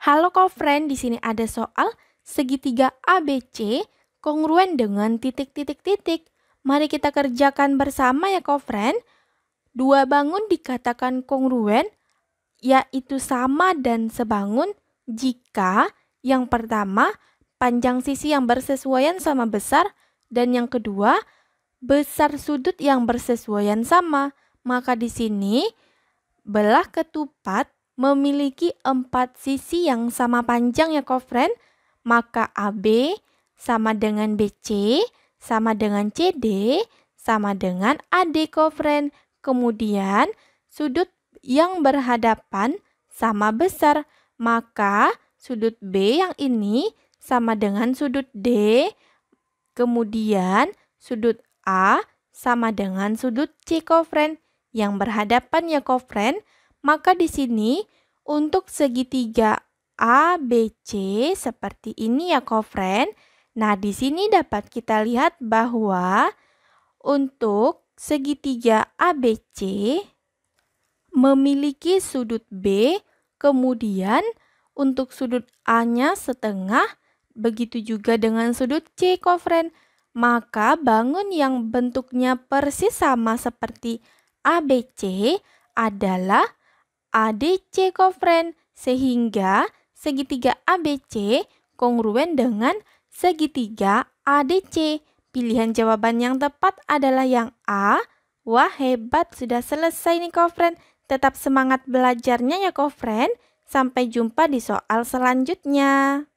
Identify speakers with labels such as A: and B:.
A: Halo friend, di sini ada soal segitiga ABC kongruen dengan titik-titik-titik. Mari kita kerjakan bersama ya friend. Dua bangun dikatakan kongruen yaitu sama dan sebangun jika yang pertama panjang sisi yang bersesuaian sama besar dan yang kedua besar sudut yang bersesuaian sama. Maka di sini belah ketupat memiliki empat sisi yang sama panjang ya kofren, maka AB sama dengan BC, sama dengan CD, sama dengan AD kofren. Kemudian sudut yang berhadapan sama besar, maka sudut B yang ini sama dengan sudut D, kemudian sudut A sama dengan sudut C kofren. Yang berhadapan ya kofren, maka di sini untuk segitiga ABC seperti ini ya kofren. Nah, di sini dapat kita lihat bahwa untuk segitiga ABC memiliki sudut B, kemudian untuk sudut A-nya setengah, begitu juga dengan sudut C, kofren. Maka bangun yang bentuknya persis sama seperti ABC adalah ADC kofren sehingga segitiga ABC kongruen dengan segitiga ADC. Pilihan jawaban yang tepat adalah yang A. Wah hebat sudah selesai nih kofren. Tetap semangat belajarnya ya kofren. Sampai jumpa di soal selanjutnya.